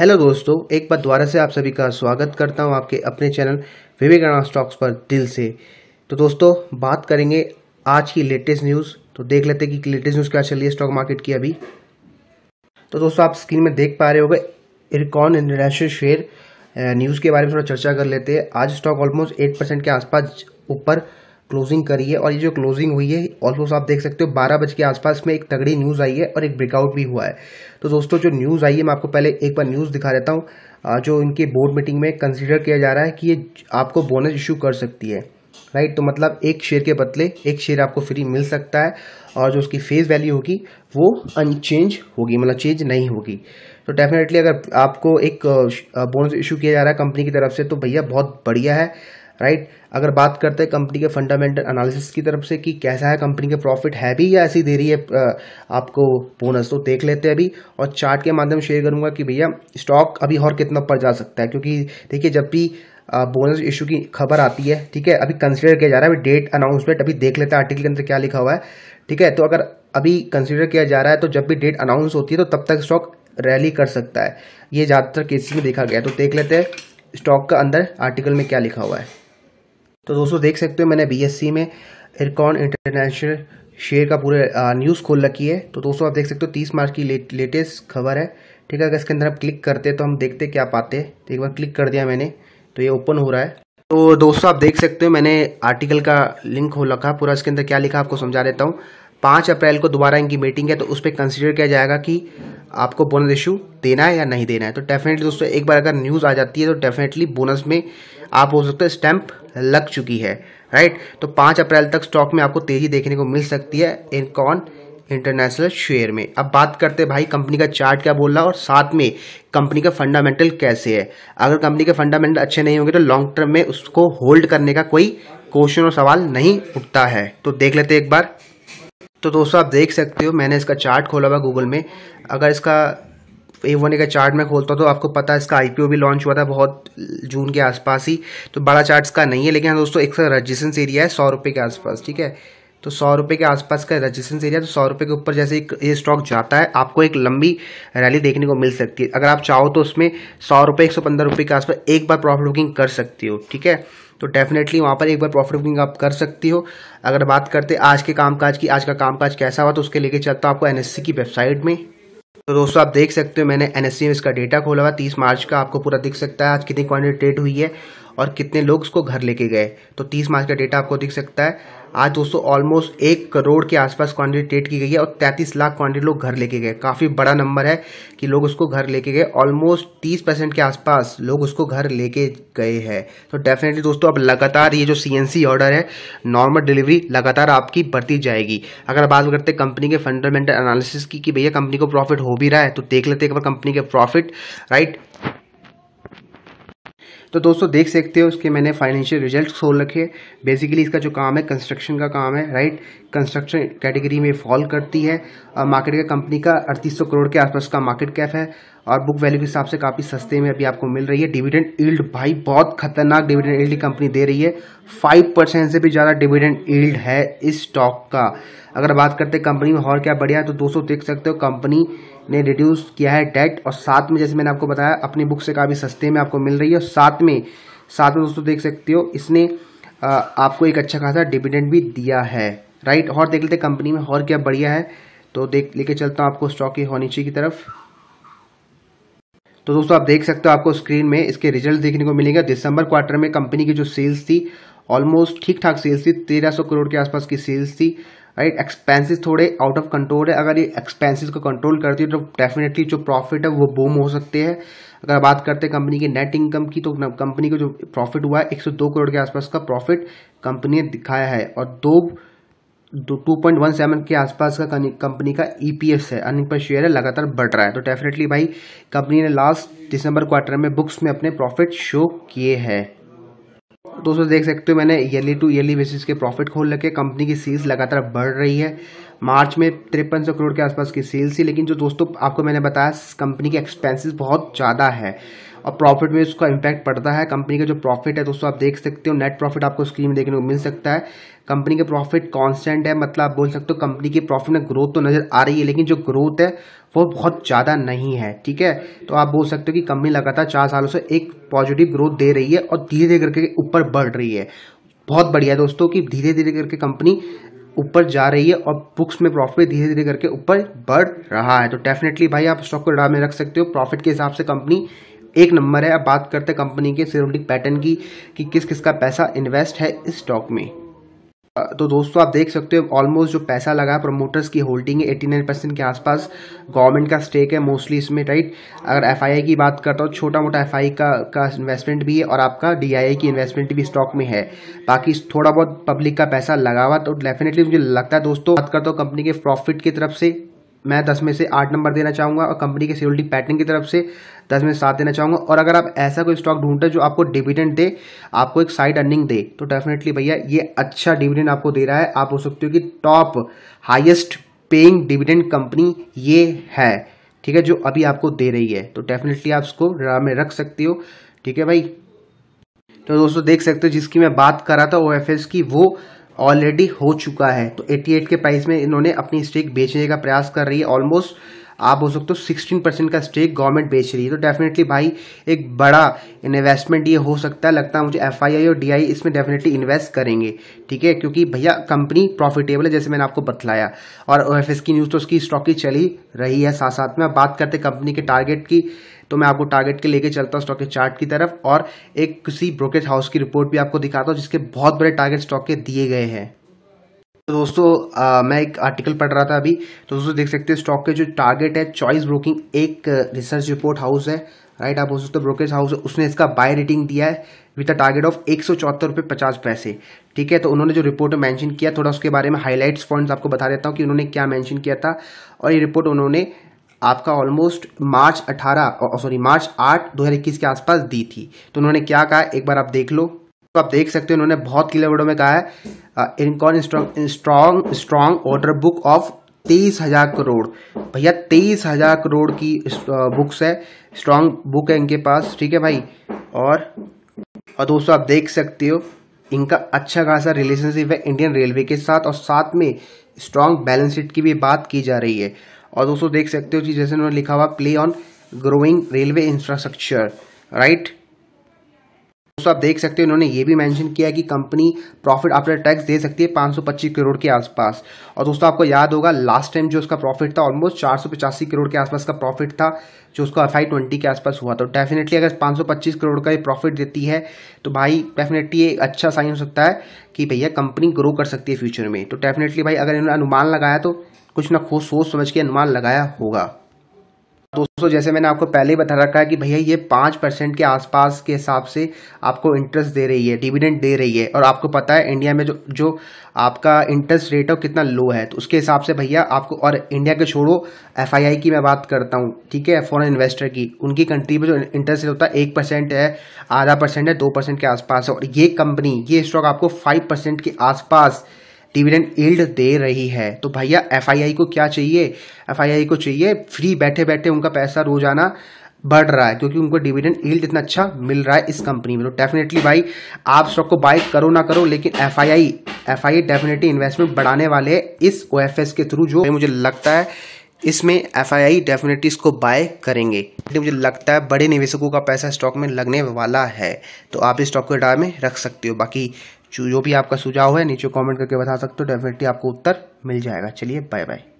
hello दोस्तों एक बार दोबारा से आप सभी का स्वागत करता हूं आपके अपने चैनल विवेकाना स्टॉक्स पर दिल से तो दोस्तों बात करेंगे आज की लेटेस्ट न्यूज़ तो देख लेते हैं कि लेटेस्ट न्यूज़ क्या चल रही है स्टॉक मार्केट की अभी तो दोस्तों आप स्क्रीन में देख पा रहे हो गए इरकॉन इंटरनेशनल शेयर न्यूज़ के बारे में थोड़ा चर्चा कर लेते हैं आज स्टॉक ऑलमोस्ट एट परसेंट के आसपास ऊपर क्लोजिंग करी है और ये जो क्लोजिंग हुई है ऑलमोस्ट आप देख सकते हो बारह बज के आसपास में एक तगड़ी न्यूज़ आई है और एक ब्रेकआउट भी हुआ है तो दोस्तों जो न्यूज़ आई है मैं आपको पहले एक बार न्यूज़ दिखा देता हूँ जो इनके बोर्ड मीटिंग में कंसिडर किया जा रहा है कि ये आपको बोनस इशू कर सकती है राइट तो मतलब एक शेयर के बदले एक शेयर आपको फ्री मिल सकता है और जो उसकी फेस वैल्यू होगी वो अनचेंज होगी मतलब चेंज नहीं होगी तो डेफिनेटली अगर आपको एक बोनस इशू किया जा रहा है कंपनी की तरफ से तो भैया बहुत बढ़िया है राइट अगर बात करते हैं कंपनी के फंडामेंटल एनालिसिस की तरफ से कि कैसा है कंपनी के प्रॉफिट है भी या ऐसी दे रही है आपको बोनस तो देख लेते हैं अभी और चार्ट के माध्यम शेयर करूंगा कि भैया स्टॉक अभी और कितना ऊपर जा सकता है क्योंकि देखिए जब भी बोनस इशू की खबर आती है ठीक है अभी कंसिडर किया जा रहा है अभी डेट अनाउंसमेंट अभी देख लेते हैं आर्टिकल के अंदर क्या लिखा हुआ है ठीक है तो अगर अभी कंसिडर किया जा रहा है तो जब भी डेट अनाउंस होती है तो तब तक स्टॉक रैली कर सकता है ये ज़्यादातर केसेस में देखा गया तो देख लेते हैं स्टॉक का अंदर आर्टिकल में क्या लिखा हुआ है तो दोस्तों देख सकते हो मैंने बीएससी में इरकॉन इंटरनेशनल शेयर का पूरे न्यूज़ खोल रखी है तो दोस्तों आप देख सकते हो तीस मार्च की ले, लेटेस्ट खबर है ठीक है अगर इसके अंदर हम क्लिक करते हैं तो हम देखते क्या पाते तो एक बार क्लिक कर दिया मैंने तो ये ओपन हो रहा है तो दोस्तों आप देख सकते हो मैंने आर्टिकल का लिंक हो रखा पूरा इसके अंदर क्या लिखा आपको समझा देता हूँ पाँच अप्रैल को दोबारा इनकी मीटिंग है तो उस पर कंसिडर किया जाएगा कि आपको बोनस इशू देना है या नहीं देना है तो डेफिनेटली दोस्तों एक बार अगर न्यूज़ आ जाती है तो डेफिनेटली बोनस में आप हो सकते हो स्टैंप लग चुकी है राइट तो पाँच अप्रैल तक स्टॉक में आपको तेजी देखने को मिल सकती है इन कॉन इंटरनेशनल शेयर में अब बात करते हैं भाई कंपनी का चार्ट क्या बोल रहा है और साथ में कंपनी का फंडामेंटल कैसे है अगर कंपनी के फंडामेंटल अच्छे नहीं होंगे तो लॉन्ग टर्म में उसको होल्ड करने का कोई क्वेश्चन और सवाल नहीं उठता है तो देख लेते एक बार तो दोस्तों आप देख सकते हो मैंने इसका चार्ट खोला हुआ गूगल में अगर इसका ए वन का चार्ट मैं खोलता हूँ तो आपको पता है इसका आईपीओ भी लॉन्च हुआ था बहुत जून के आसपास ही तो बड़ा चार्ट इसका नहीं है लेकिन हाँ दोस्तों एक रजिस्टेंस एरिया है सौ रुपये के आसपास ठीक है तो सौ रुपये के आसपास का रजिस्टेंस एरिया तो सौ रुपये के ऊपर जैसे एक ये स्टॉक जाता है आपको एक लंबी रैली देखने को मिल सकती है अगर आप चाहो तो उसमें सौ रुपये एक सौ पंद्रह रुपये के आसपास एक बार प्रॉफिट बुकिंग कर सकती हो ठीक है तो डेफिनेटली वहाँ पर एक बार प्रॉफिट बुकिंग आप कर सकती हो अगर बात करते आज के कामकाज की आज का कामकाज कैसा हुआ तो उसके लेके चलता हूँ आपको एनएससी की वेबसाइट में तो दोस्तों आप देख सकते हो मैंने एन एस इसका डेटा खोला हुआ तीस मार्च का आपको पूरा दिख सकता है आज कितनी क्वांटिटी ट्रेड हुई है और कितने लोग उसको घर लेके गए तो तीस मार्च का डेटा आपको दिख सकता है आज दोस्तों ऑलमोस्ट एक करोड़ के आसपास क्वांटिटी ट्रेड की गई है और 33 लाख क्वांटिटी लोग घर लेके गए काफ़ी बड़ा नंबर है कि लोग उसको घर लेके गए ऑलमोस्ट 30 परसेंट के आसपास लोग उसको घर लेके गए हैं तो डेफिनेटली दोस्तों अब लगातार ये जो सी ऑर्डर है नॉर्मल डिलीवरी लगातार आपकी बढ़ती जाएगी अगर बात करते हैं कंपनी के फंडामेंटल एनालिसिस की कि भैया कंपनी को प्रॉफिट हो भी रहा है तो देख लेते बार कंपनी के प्रॉफिट राइट तो दोस्तों देख सकते हो उसके मैंने फाइनेंशियल रिजल्ट खोल रखे बेसिकली इसका जो काम है कंस्ट्रक्शन का काम है राइट कंस्ट्रक्शन कैटेगरी में फॉल करती है और मार्केट का कंपनी का अड़तीस करोड़ के आसपास का मार्केट कैप है और बुक वैल्यू के हिसाब से काफ़ी सस्ते में अभी आपको मिल रही है डिविडेंड ईल्ड भाई बहुत खतरनाक डिविडेंड ईल्ड कंपनी दे रही है फाइव परसेंट से भी ज़्यादा डिविडेंड ईल्ड है इस स्टॉक का अगर बात करते हैं कंपनी में और क्या बढ़िया है तो दोस्तों देख सकते हो कंपनी ने रिड्यूस किया है डेट और साथ में जैसे मैंने आपको बताया अपनी बुक से काफ़ी सस्ते में आपको मिल रही है और साथ में साथ में दोस्तों देख सकते हो इसने आपको एक अच्छा खासा डिविडेंड भी दिया है राइट हॉर देख लेते कंपनी में हॉर क्या बढ़िया है तो देख लेके चलता हूँ आपको स्टॉक की होनीची की तरफ तो दोस्तों आप देख सकते हो आपको स्क्रीन में इसके रिजल्ट देखने को मिलेगा दिसंबर क्वार्टर में कंपनी की जो सेल्स थी ऑलमोस्ट ठीक ठाक सेल्स थी 1300 करोड़ के आसपास की सेल्स थी राइट एक्सपेंसेस थोड़े आउट ऑफ कंट्रोल है अगर ये एक्सपेंसेस को कंट्रोल करती है तो डेफिनेटली जो प्रॉफिट है वो बूम हो सकते हैं अगर बात करते हैं कंपनी के नेट इनकम की तो कंपनी का जो प्रॉफिट हुआ है दो करोड़ के आसपास का प्रॉफिट कंपनी ने दिखाया है और दो टू पॉइंट वन सेवन के आसपास का कंपनी का ईपीएस e है अर्निंग पर शेयर है लगातार बढ़ रहा है तो डेफिनेटली भाई कंपनी ने लास्ट दिसंबर क्वार्टर में बुक्स में अपने प्रॉफिट शो किए हैं दोस्तों देख सकते हो मैंने ईयरली टू ईयरली बेसिस के प्रॉफिट खोल रखे कंपनी की सीज लगातार बढ़ रही है मार्च में तिरपन सौ करोड़ के आसपास की सेल्स थी लेकिन जो दोस्तों आपको मैंने बताया कंपनी के एक्सपेंसेस बहुत ज़्यादा है और प्रॉफिट में उसका इम्पैक्ट पड़ता है कंपनी का जो प्रॉफिट है दोस्तों आप देख सकते हो नेट प्रॉफिट आपको स्क्रीन में देखने को मिल सकता है कंपनी का प्रॉफिट कांस्टेंट है मतलब आप बोल सकते हो कंपनी के प्रॉफिट में ग्रोथ तो नज़र आ रही है लेकिन जो ग्रोथ है वो बहुत ज़्यादा नहीं है ठीक है तो आप बोल सकते हो कि कंपनी लगातार चार सालों से एक पॉजिटिव ग्रोथ दे रही है और धीरे धीरे करके ऊपर बढ़ रही है बहुत बढ़िया दोस्तों कि धीरे धीरे करके कंपनी ऊपर जा रही है और बुक्स में प्रॉफिट धीरे धीरे करके ऊपर बढ़ रहा है तो डेफिनेटली भाई आप स्टॉक को राह में रख सकते हो प्रॉफिट के हिसाब से कंपनी एक नंबर है अब बात करते हैं कंपनी के सिरोडिक पैटर्न की कि किस किस का पैसा इन्वेस्ट है इस स्टॉक में तो दोस्तों आप देख सकते हो ऑलमोस्ट जो पैसा लगा प्रमोटर्स की होल्डिंग है एट्टी नाइन परसेंट के आसपास गवर्नमेंट का स्टेक है मोस्टली इसमें राइट अगर एफआईआई की बात करता हूँ छोटा मोटा एफआई का का इन्वेस्टमेंट भी है और आपका डीआईआई की इन्वेस्टमेंट भी स्टॉक में है बाकी थोड़ा बहुत पब्लिक का पैसा लगा हुआ तो डेफिनेटली मुझे लगता है दोस्तों बात करता हूँ कंपनी के प्रॉफिट की तरफ से मैं दस में से आठ नंबर देना चाहूँगा और कंपनी के सिक्योरिटी पैटर्न की तरफ से दस में से सात देना चाहूँगा और अगर आप ऐसा कोई स्टॉक ढूंढते जो आपको डिविडेंड दे आपको एक साइड अर्निंग दे तो डेफिनेटली भैया ये अच्छा डिविडेंड आपको दे रहा है आप हो सकते हो कि top highest paying dividend company ये है ठीक है जो अभी आपको दे रही है तो डेफिनेटली आप उसको में रख सकते हो ठीक है भाई तो दोस्तों देख सकते हो जिसकी मैं बात कर रहा था ओ की वो ऑलरेडी हो चुका है तो 88 के प्राइस में इन्होंने अपनी स्टेक बेचने का प्रयास कर रही है ऑलमोस्ट आप हो सकते हो सिक्सटीन परसेंट का स्टेक गवर्नमेंट बेच रही है तो डेफिनेटली भाई एक बड़ा इन्वेस्टमेंट ये हो सकता है लगता है मुझे एफ और डी इसमें डेफिनेटली इन्वेस्ट करेंगे ठीक है क्योंकि भैया कंपनी प्रॉफिटेबल है जैसे मैंने आपको बतलाया और ओ की न्यूज़ तो उसकी स्टॉक ही चली रही है साथ साथ में बात करते कंपनी के टारगेट की तो मैं आपको टारगेट के लेके चलता हूँ स्टॉक के चार्ट की तरफ और एक किसी ब्रोकेज हाउस की रिपोर्ट भी आपको दिखाता हूँ जिसके बहुत बड़े टारगेट स्टॉक के दिए गए हैं तो दोस्तों आ, मैं एक आर्टिकल पढ़ रहा था अभी तो दोस्तों देख सकते हैं स्टॉक के जो टारगेट है चॉइस ब्रोकिंग एक रिसर्च रिपोर्ट हाउस है राइट आप बोल सकते हो हाउस है उसने इसका बाय रेटिंग दिया है विद अ टारगेट ऑफ एक सौ चौहत्तर रुपये पचास पैसे ठीक है तो उन्होंने जो रिपोर्ट मेंशन मैंशन किया थोड़ा उसके बारे में हाईलाइट्स पॉइंट्स आपको बता देता हूँ कि उन्होंने क्या मैंशन किया था और ये रिपोर्ट उन्होंने आपका ऑलमोस्ट मार्च 18 सॉरी मार्च 8 2021 के आसपास दी थी तो उन्होंने क्या कहा एक बार आप देख लो तो आप देख सकते हो उन्होंने बहुत क्लियर वर्डों में कहा है इनकॉन strong strong order book of तेईस हजार करोड़ भैया तेईस हजार करोड़ की बुक्स है स्ट्रॉन्ग बुक है इनके पास ठीक है भाई और और दोस्तों आप देख सकते हो इनका अच्छा खासा रिलेशनशिप है इंडियन रेलवे के साथ और साथ में स्ट्रॉन्ग बैलेंस शीट की भी बात की जा रही है और दोस्तों देख सकते हो कि जैसे उन्होंने लिखा हुआ play on growing railway infrastructure right दोस्तों आप देख सकते हो उन्होंने ये भी मेंशन किया कि कंपनी प्रॉफिट आफ्टर टैक्स दे सकती है पांच करोड़ के आसपास और दोस्तों आपको याद होगा लास्ट टाइम जो उसका प्रॉफिट था ऑलमोस्ट चार करोड़ के आसपास का प्रॉफिट था जो उसका एफ आई के आसपास हुआ तो डेफिनेटली अगर 525 करोड़ का ये प्रॉफिट देती है तो भाई डेफिनेटली ये अच्छा साइन हो सकता है कि भैया कंपनी ग्रो कर सकती है फ्यूचर में तो डेफिनेटली भाई अगर इन्होंने अनुमान लगाया तो कुछ ना कुछ सोच समझ के अनुमान लगाया होगा दोस्तों जैसे मैंने आपको पहले ही बता रखा है कि भैया ये पाँच परसेंट के आसपास के हिसाब से आपको इंटरेस्ट दे रही है डिविडेंड दे रही है और आपको पता है इंडिया में जो जो आपका इंटरेस्ट रेट है कितना लो है तो उसके हिसाब से भैया आपको और इंडिया के छोड़ो एफ की मैं बात करता हूँ ठीक है फॉरन इन्वेस्टर की उनकी कंट्री में जो इंटरेस्ट रेट होता है एक परसेंट है आधा परसेंट है दो परसेंट के आसपास है और ये कंपनी ये स्टॉक आपको फाइव परसेंट के आसपास डिविडेंड ईल्ड दे रही है तो भैया एफ को क्या चाहिए एफ को चाहिए फ्री बैठे बैठे उनका पैसा रोजाना बढ़ रहा है क्योंकि उनको डिविडेंड ईल्ड इतना अच्छा मिल रहा है इस कंपनी में तो डेफिनेटली भाई आप स्टॉक को बाय करो ना करो लेकिन F I I F I definitely investment बढ़ाने वाले इस ओ एफ एस के थ्रू जो मुझे लगता है इसमें एफ आई आई डेफिनेटली इसको बाय करेंगे मुझे लगता है बड़े निवेशकों का पैसा स्टॉक में लगने वाला है तो आप इस स्टॉक को डाय में रख सकते हो बाकी जो भी आपका सुझाव है नीचे कमेंट करके बता सकते हो डेफिनेटली आपको उत्तर मिल जाएगा चलिए बाय बाय